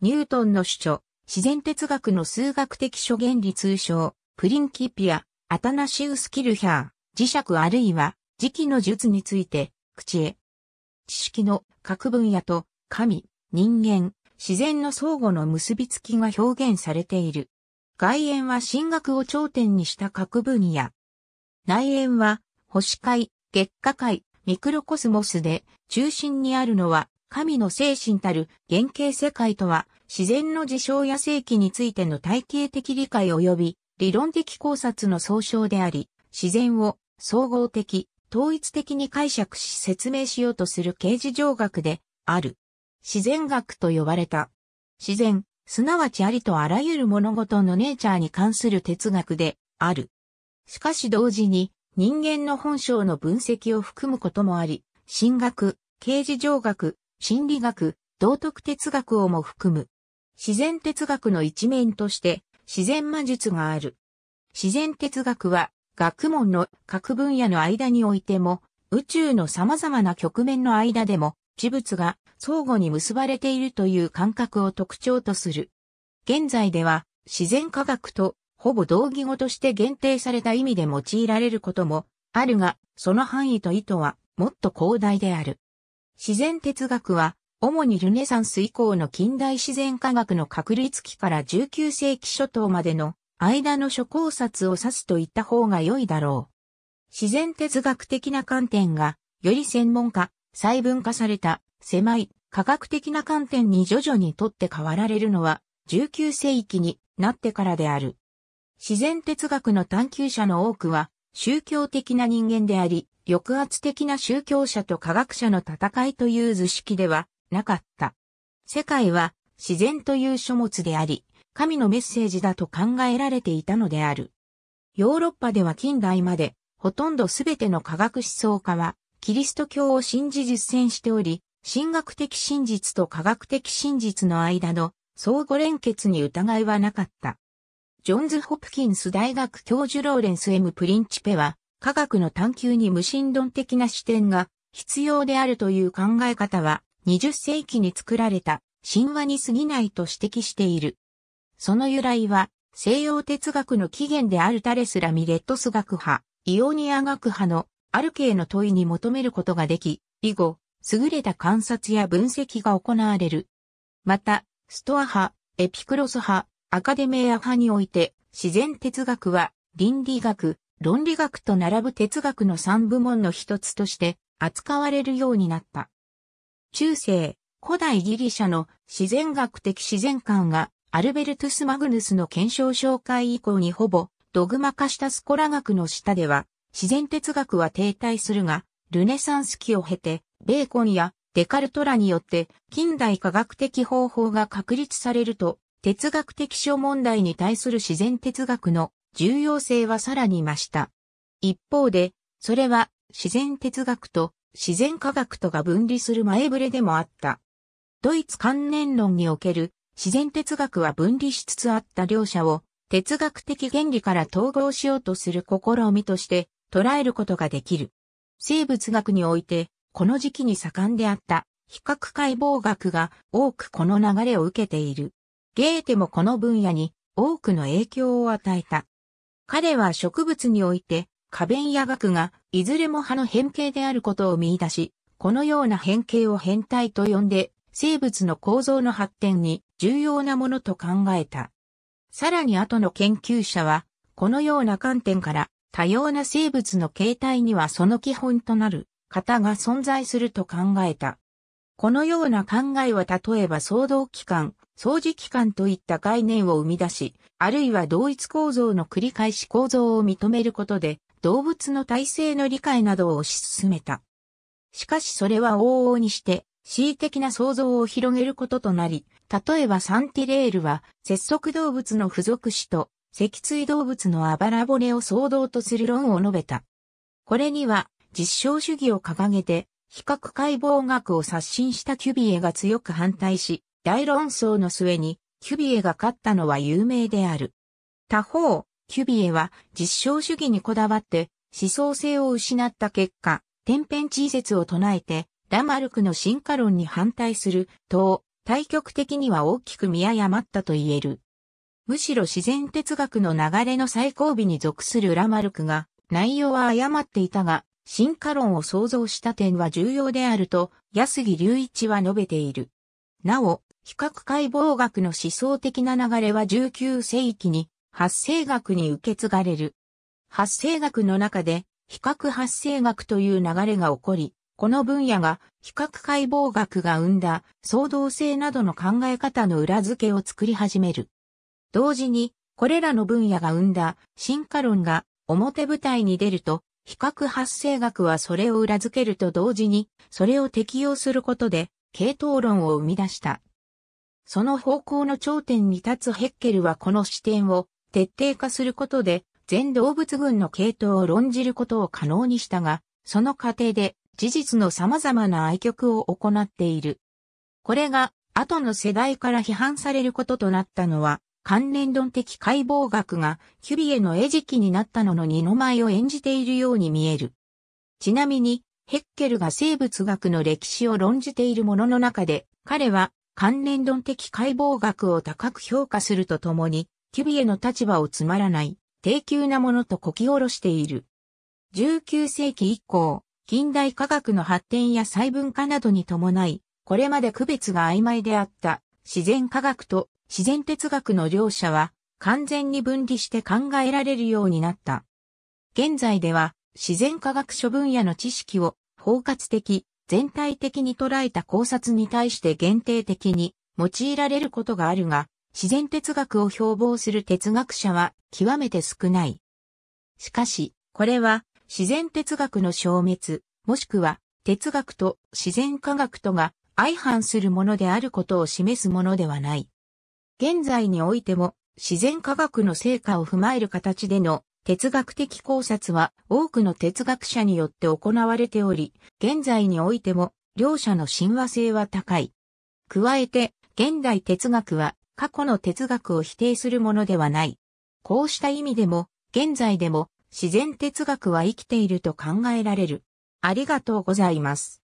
ニュートンの主著、自然哲学の数学的諸原理通称、プリンキピア、アタナシウス・キルヒャー、磁石あるいは、磁気の術について、口へ。知識の各分野と、神、人間、自然の相互の結びつきが表現されている。外縁は神学を頂点にした各分野。内縁は、星界、月下界、ミクロコスモスで、中心にあるのは、神の精神たる原型世界とは、自然の事象や世紀についての体系的理解及び理論的考察の総称であり、自然を総合的、統一的に解釈し説明しようとする形事上学である。自然学と呼ばれた。自然、すなわちありとあらゆる物事のネイチャーに関する哲学である。しかし同時に人間の本性の分析を含むこともあり、神学、形事上学、心理学、道徳哲学をも含む。自然哲学の一面として自然魔術がある。自然哲学は学問の各分野の間においても宇宙の様々な局面の間でも事物が相互に結ばれているという感覚を特徴とする。現在では自然科学とほぼ同義語として限定された意味で用いられることもあるが、その範囲と意図はもっと広大である。自然哲学は、主にルネサンス以降の近代自然科学の確立期から19世紀初頭までの間の諸考察を指すと言った方が良いだろう。自然哲学的な観点が、より専門化、細分化された、狭い、科学的な観点に徐々にとって変わられるのは、19世紀になってからである。自然哲学の探求者の多くは、宗教的な人間であり、抑圧的な宗教者と科学者の戦いという図式ではなかった。世界は自然という書物であり、神のメッセージだと考えられていたのである。ヨーロッパでは近代まで、ほとんどすべての科学思想家は、キリスト教を信じ実践しており、神学的真実と科学的真実の間の相互連結に疑いはなかった。ジョンズ・ホプキンス大学教授ローレンス・ M・ プリンチペは、科学の探求に無神論的な視点が必要であるという考え方は20世紀に作られた神話に過ぎないと指摘している。その由来は西洋哲学の起源であるタレスラミレットス学派、イオニア学派のアルケイの問いに求めることができ、以後、優れた観察や分析が行われる。また、ストア派、エピクロス派、アカデメア派において、自然哲学は倫理学、論理学と並ぶ哲学の三部門の一つとして扱われるようになった。中世、古代ギリシャの自然学的自然観がアルベルトゥス・マグヌスの検証紹介以降にほぼドグマ化したスコラ学の下では自然哲学は停滞するが、ルネサンス期を経てベーコンやデカルトラによって近代科学的方法が確立されると、哲学的小問題に対する自然哲学の重要性はさらに増した。一方で、それは自然哲学と自然科学とが分離する前触れでもあった。ドイツ観念論における自然哲学は分離しつつあった両者を哲学的原理から統合しようとする試みとして捉えることができる。生物学において、この時期に盛んであった比較解剖学が多くこの流れを受けている。ゲーテもこの分野に多くの影響を与えた。彼は植物において、花弁や額が、いずれも葉の変形であることを見出し、このような変形を変態と呼んで、生物の構造の発展に重要なものと考えた。さらに後の研究者は、このような観点から、多様な生物の形態にはその基本となる型が存在すると考えた。このような考えは例えば騒動期間、掃除機関といった概念を生み出し、あるいは同一構造の繰り返し構造を認めることで、動物の体制の理解などを推し進めた。しかしそれは往々にして、恣意的な想像を広げることとなり、例えばサンティレールは、節足動物の付属種と、脊椎動物のあばら骨を騒動とする論を述べた。これには、実証主義を掲げて、比較解剖学を刷新したキュビエが強く反対し、大論争の末にキュビエが勝ったのは有名である。他方、キュビエは実証主義にこだわって思想性を失った結果、天変地異説を唱えて、ラマルクの進化論に反対すると、対極的には大きく見誤ったと言える。むしろ自然哲学の流れの最後尾に属するラマルクが、内容は誤っていたが、進化論を創造した点は重要であると、安木隆一は述べている。なお、比較解剖学の思想的な流れは19世紀に発生学に受け継がれる。発生学の中で比較発生学という流れが起こり、この分野が比較解剖学が生んだ相造性などの考え方の裏付けを作り始める。同時に、これらの分野が生んだ進化論が表舞台に出ると、比較発生学はそれを裏付けると同時に、それを適用することで、系統論を生み出した。その方向の頂点に立つヘッケルはこの視点を徹底化することで全動物群の系統を論じることを可能にしたが、その過程で事実の様々な愛曲を行っている。これが後の世代から批判されることとなったのは、関連論的解剖学がキュビエの餌食になったのの二の舞を演じているように見える。ちなみに、ヘッケルが生物学の歴史を論じているものの中で、彼は関連論的解剖学を高く評価するとともに、キュビエの立場をつまらない、低級なものとこき下ろしている。19世紀以降、近代科学の発展や細分化などに伴い、これまで区別が曖昧であった自然科学と自然哲学の両者は完全に分離して考えられるようになった。現在では自然科学諸分野の知識を包括的全体的に捉えた考察に対して限定的に用いられることがあるが、自然哲学を標榜する哲学者は極めて少ない。しかし、これは自然哲学の消滅、もしくは哲学と自然科学とが相反するものであることを示すものではない。現在においても自然科学の成果を踏まえる形での哲学的考察は多くの哲学者によって行われており、現在においても両者の親和性は高い。加えて、現代哲学は過去の哲学を否定するものではない。こうした意味でも、現在でも自然哲学は生きていると考えられる。ありがとうございます。